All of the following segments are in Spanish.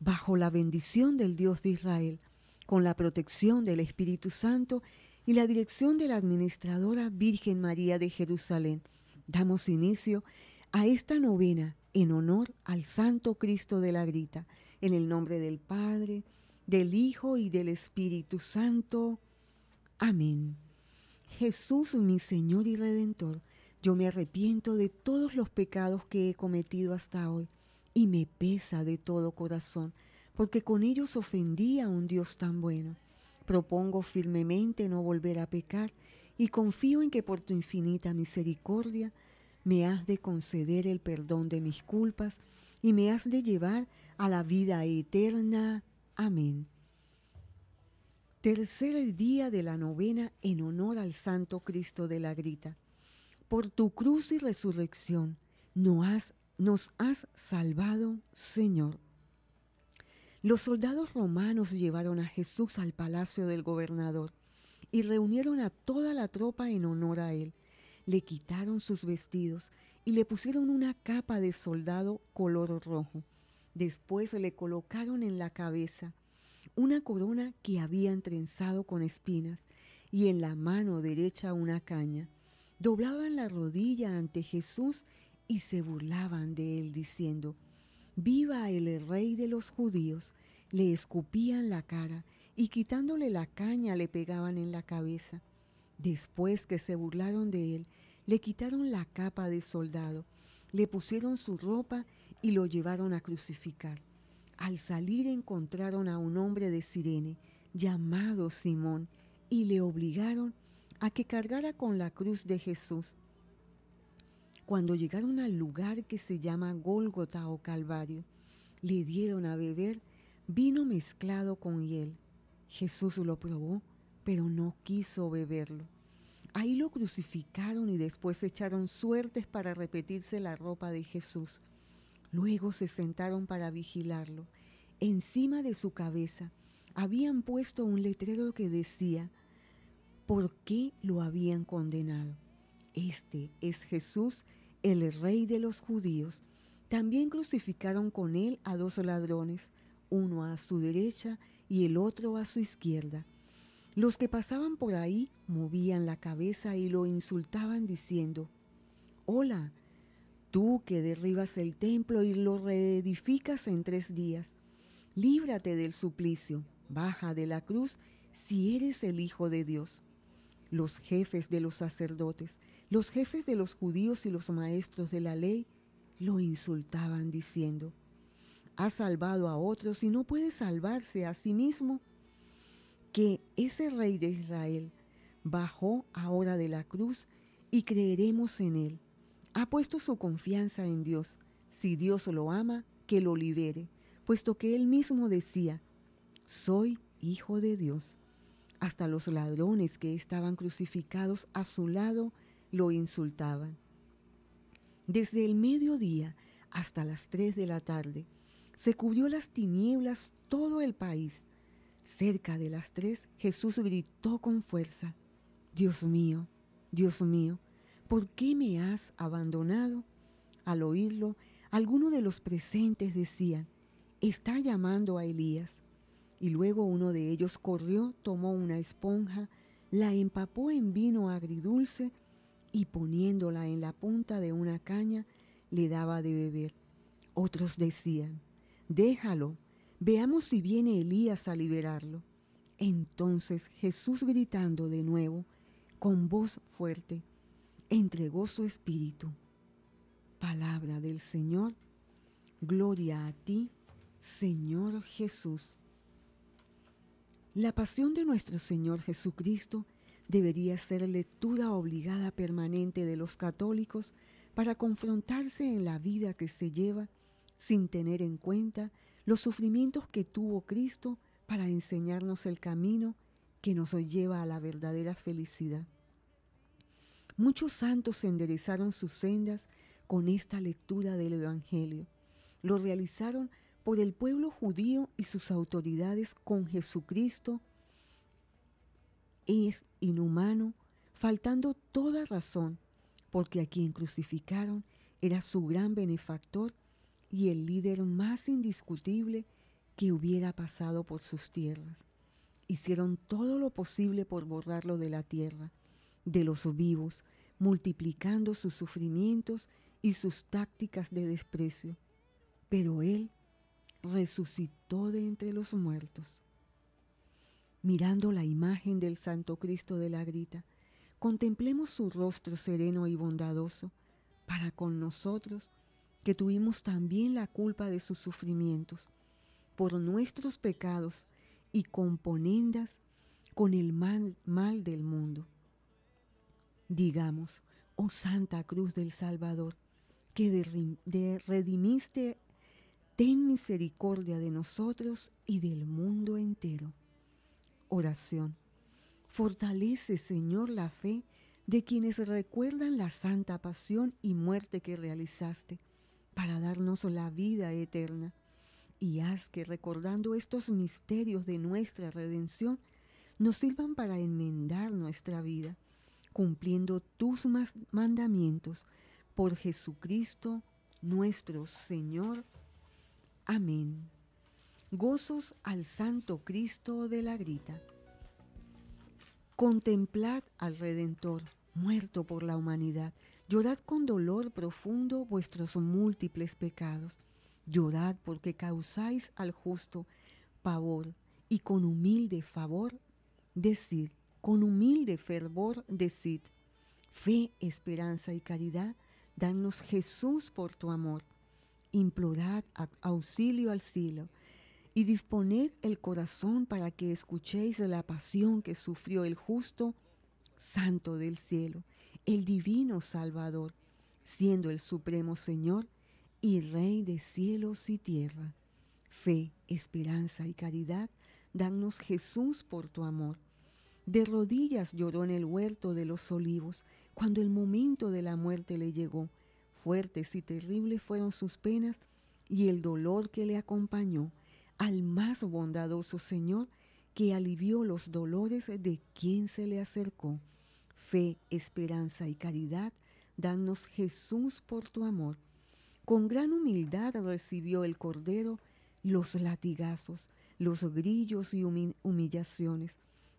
bajo la bendición del Dios de Israel, con la protección del Espíritu Santo y la dirección de la Administradora Virgen María de Jerusalén, damos inicio a esta novena en honor al Santo Cristo de la Grita, en el nombre del Padre, del Hijo y del Espíritu Santo. Amén. Jesús, mi Señor y Redentor, yo me arrepiento de todos los pecados que he cometido hasta hoy y me pesa de todo corazón, porque con ellos ofendí a un Dios tan bueno. Propongo firmemente no volver a pecar y confío en que por tu infinita misericordia me has de conceder el perdón de mis culpas y me has de llevar a la vida eterna. Amén. Tercer día de la novena en honor al Santo Cristo de la Grita. Por tu cruz y resurrección, no has nos has salvado, Señor. Los soldados romanos llevaron a Jesús al palacio del gobernador y reunieron a toda la tropa en honor a él. Le quitaron sus vestidos y le pusieron una capa de soldado color rojo. Después le colocaron en la cabeza una corona que habían trenzado con espinas y en la mano derecha una caña. Doblaban la rodilla ante Jesús y se burlaban de él diciendo, Viva el rey de los judíos, le escupían la cara y quitándole la caña le pegaban en la cabeza. Después que se burlaron de él, le quitaron la capa de soldado, le pusieron su ropa y lo llevaron a crucificar. Al salir encontraron a un hombre de Sirene, llamado Simón, y le obligaron a que cargara con la cruz de Jesús. Cuando llegaron al lugar que se llama Gólgota o Calvario, le dieron a beber vino mezclado con hiel. Jesús lo probó, pero no quiso beberlo. Ahí lo crucificaron y después echaron suertes para repetirse la ropa de Jesús. Luego se sentaron para vigilarlo. Encima de su cabeza habían puesto un letrero que decía, ¿por qué lo habían condenado? Este es Jesús, el rey de los judíos. También crucificaron con él a dos ladrones, uno a su derecha y el otro a su izquierda. Los que pasaban por ahí movían la cabeza y lo insultaban diciendo, Hola, tú que derribas el templo y lo reedificas en tres días, líbrate del suplicio, baja de la cruz si eres el Hijo de Dios los jefes de los sacerdotes, los jefes de los judíos y los maestros de la ley lo insultaban diciendo, ha salvado a otros y no puede salvarse a sí mismo, que ese rey de Israel bajó ahora de la cruz y creeremos en él. Ha puesto su confianza en Dios. Si Dios lo ama, que lo libere, puesto que él mismo decía, soy hijo de Dios. Hasta los ladrones que estaban crucificados a su lado lo insultaban. Desde el mediodía hasta las tres de la tarde se cubrió las tinieblas todo el país. Cerca de las tres Jesús gritó con fuerza, Dios mío, Dios mío, ¿por qué me has abandonado? Al oírlo, algunos de los presentes decían, está llamando a Elías y luego uno de ellos corrió, tomó una esponja, la empapó en vino agridulce y poniéndola en la punta de una caña le daba de beber. Otros decían, déjalo, veamos si viene Elías a liberarlo. Entonces Jesús gritando de nuevo, con voz fuerte, entregó su espíritu. Palabra del Señor, gloria a ti, Señor Jesús. La pasión de nuestro Señor Jesucristo debería ser lectura obligada permanente de los católicos para confrontarse en la vida que se lleva sin tener en cuenta los sufrimientos que tuvo Cristo para enseñarnos el camino que nos lleva a la verdadera felicidad. Muchos santos enderezaron sus sendas con esta lectura del Evangelio. Lo realizaron por el pueblo judío y sus autoridades con Jesucristo es inhumano, faltando toda razón, porque a quien crucificaron era su gran benefactor y el líder más indiscutible que hubiera pasado por sus tierras. Hicieron todo lo posible por borrarlo de la tierra, de los vivos, multiplicando sus sufrimientos y sus tácticas de desprecio. Pero él resucitó de entre los muertos. Mirando la imagen del Santo Cristo de la Grita, contemplemos su rostro sereno y bondadoso para con nosotros que tuvimos también la culpa de sus sufrimientos por nuestros pecados y componendas con el mal, del mundo. Digamos, oh Santa Cruz del Salvador, que redimiste ten misericordia de nosotros y del mundo entero. Oración. Fortalece, Señor, la fe de quienes recuerdan la santa pasión y muerte que realizaste para darnos la vida eterna. Y haz que recordando estos misterios de nuestra redención, nos sirvan para enmendar nuestra vida, cumpliendo tus mandamientos por Jesucristo nuestro Señor. Amén. Gozos al Santo Cristo de la Grita. Contemplad al Redentor, muerto por la humanidad. Llorad con dolor profundo vuestros múltiples pecados. Llorad porque causáis al justo pavor y con humilde favor decid, con humilde fervor decid, fe, esperanza y caridad, danos Jesús por tu amor implorad auxilio al cielo y disponed el corazón para que escuchéis la pasión que sufrió el justo Santo del cielo, el divino Salvador, siendo el Supremo Señor y Rey de cielos y tierra. Fe, esperanza y caridad, danos Jesús por tu amor. De rodillas lloró en el huerto de los olivos, cuando el momento de la muerte le llegó, fuertes y terribles fueron sus penas y el dolor que le acompañó al más bondadoso Señor que alivió los dolores de quien se le acercó. Fe, esperanza y caridad, danos Jesús por tu amor. Con gran humildad recibió el Cordero los latigazos, los grillos y humillaciones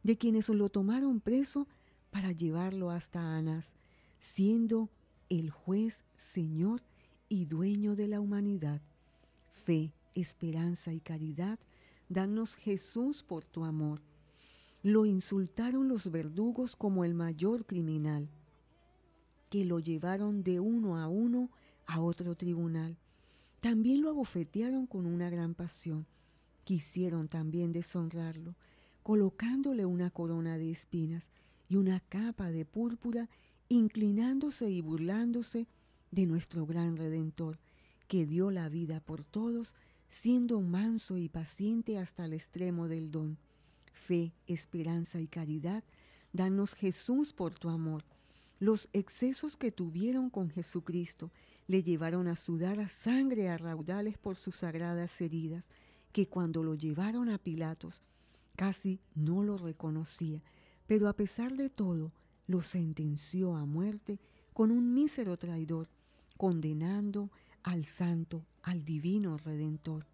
de quienes lo tomaron preso para llevarlo hasta Anás, siendo el juez, Señor y dueño de la humanidad. Fe, esperanza y caridad, danos Jesús por tu amor. Lo insultaron los verdugos como el mayor criminal, que lo llevaron de uno a uno a otro tribunal. También lo abofetearon con una gran pasión. Quisieron también deshonrarlo, colocándole una corona de espinas y una capa de púrpura inclinándose y burlándose de nuestro gran Redentor, que dio la vida por todos, siendo manso y paciente hasta el extremo del don. Fe, esperanza y caridad, danos Jesús por tu amor. Los excesos que tuvieron con Jesucristo le llevaron a sudar a sangre a raudales por sus sagradas heridas, que cuando lo llevaron a Pilatos casi no lo reconocía, pero a pesar de todo, lo sentenció a muerte con un mísero traidor, condenando al santo, al divino redentor.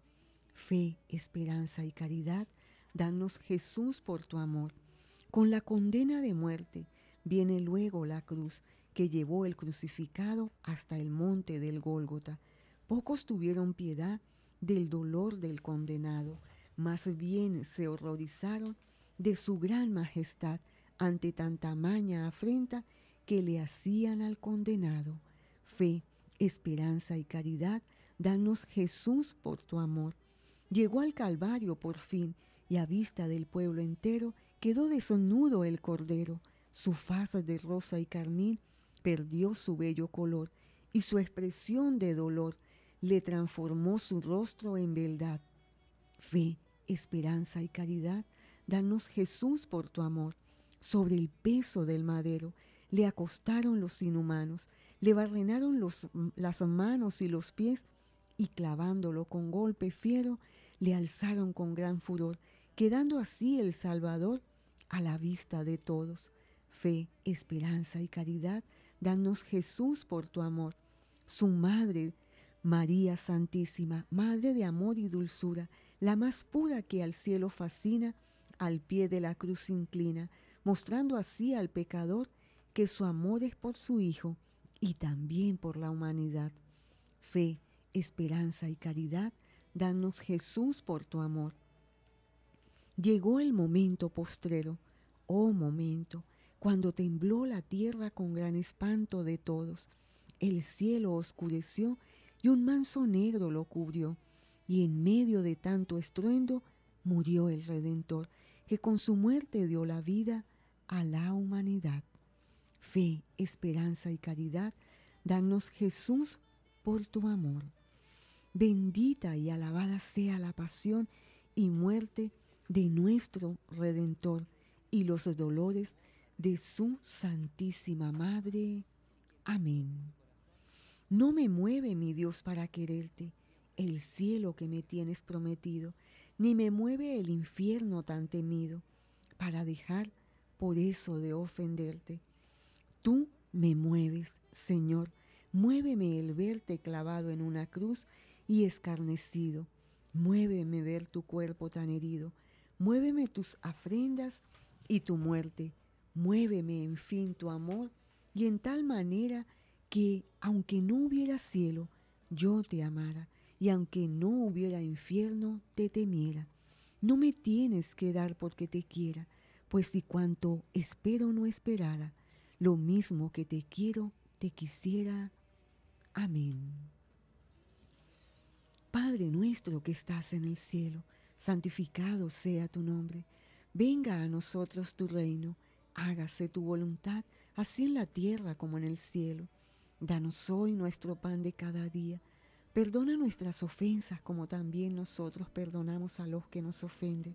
Fe, esperanza y caridad, danos Jesús por tu amor. Con la condena de muerte viene luego la cruz que llevó el crucificado hasta el monte del Gólgota. Pocos tuvieron piedad del dolor del condenado, más bien se horrorizaron de su gran majestad ante tanta maña afrenta que le hacían al condenado. Fe, esperanza y caridad, danos Jesús por tu amor. Llegó al Calvario por fin, y a vista del pueblo entero quedó desnudo el Cordero. Su faz de rosa y carmín perdió su bello color, y su expresión de dolor le transformó su rostro en beldad Fe, esperanza y caridad, danos Jesús por tu amor sobre el peso del madero, le acostaron los inhumanos, le barrenaron mm, las manos y los pies y clavándolo con golpe fiero, le alzaron con gran furor, quedando así el Salvador a la vista de todos. Fe, esperanza y caridad, danos Jesús por tu amor. Su madre, María Santísima, madre de amor y dulzura, la más pura que al cielo fascina, al pie de la cruz inclina, mostrando así al pecador que su amor es por su Hijo y también por la humanidad. Fe, esperanza y caridad, danos Jesús por tu amor. Llegó el momento postrero, oh momento, cuando tembló la tierra con gran espanto de todos. El cielo oscureció y un manso negro lo cubrió, y en medio de tanto estruendo murió el Redentor, que con su muerte dio la vida a la humanidad. Fe, esperanza y caridad, danos Jesús por tu amor. Bendita y alabada sea la pasión y muerte de nuestro Redentor y los dolores de su Santísima Madre. Amén. No me mueve mi Dios para quererte, el cielo que me tienes prometido, ni me mueve el infierno tan temido, para dejar por eso de ofenderte. Tú me mueves, Señor, muéveme el verte clavado en una cruz y escarnecido. Muéveme ver tu cuerpo tan herido. Muéveme tus afrendas y tu muerte. Muéveme, en fin, tu amor, y en tal manera que, aunque no hubiera cielo, yo te amara, y aunque no hubiera infierno, te temiera. No me tienes que dar porque te quiera, pues si cuanto espero no esperara, lo mismo que te quiero, te quisiera. Amén. Padre nuestro que estás en el cielo, santificado sea tu nombre. Venga a nosotros tu reino, hágase tu voluntad, así en la tierra como en el cielo. Danos hoy nuestro pan de cada día. Perdona nuestras ofensas como también nosotros perdonamos a los que nos ofenden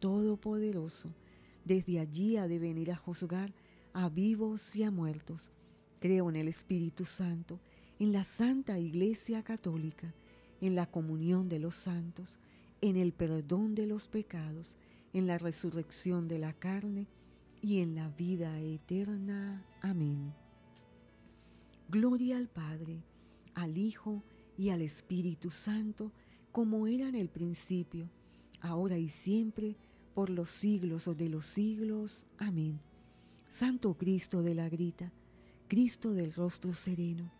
Todopoderoso. Desde allí ha de venir a juzgar a vivos y a muertos. Creo en el Espíritu Santo, en la Santa Iglesia Católica, en la comunión de los santos, en el perdón de los pecados, en la resurrección de la carne y en la vida eterna. Amén. Gloria al Padre, al Hijo y al Espíritu Santo, como era en el principio, ahora y siempre, por los siglos o de los siglos. Amén. Santo Cristo de la Grita, Cristo del rostro sereno,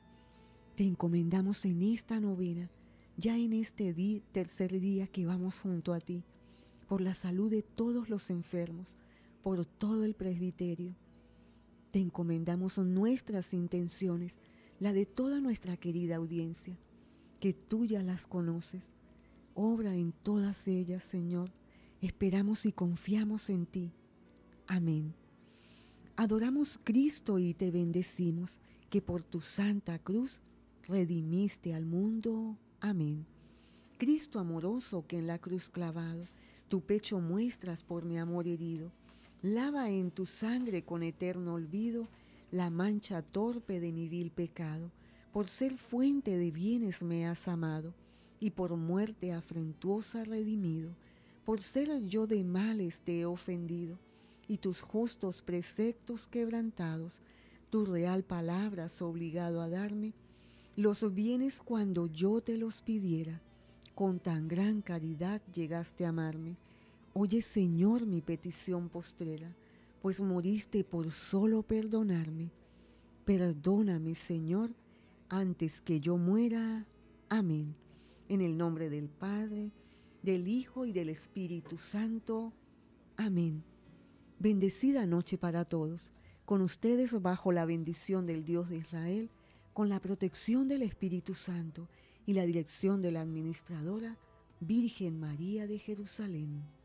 te encomendamos en esta novena, ya en este tercer día que vamos junto a ti, por la salud de todos los enfermos, por todo el presbiterio. Te encomendamos nuestras intenciones, la de toda nuestra querida audiencia, que tú ya las conoces. Obra en todas ellas, Señor, Esperamos y confiamos en ti. Amén. Adoramos Cristo y te bendecimos, que por tu santa cruz redimiste al mundo. Amén. Cristo amoroso que en la cruz clavado, tu pecho muestras por mi amor herido. Lava en tu sangre con eterno olvido la mancha torpe de mi vil pecado. Por ser fuente de bienes me has amado y por muerte afrentuosa redimido por ser yo de males te he ofendido, y tus justos preceptos quebrantados, tu real palabra has obligado a darme, los bienes cuando yo te los pidiera, con tan gran caridad llegaste a amarme. Oye Señor mi petición postrera, pues moriste por solo perdonarme. Perdóname Señor, antes que yo muera. Amén. En el nombre del Padre, del Hijo y del Espíritu Santo. Amén. Bendecida noche para todos, con ustedes bajo la bendición del Dios de Israel, con la protección del Espíritu Santo y la dirección de la Administradora Virgen María de Jerusalén.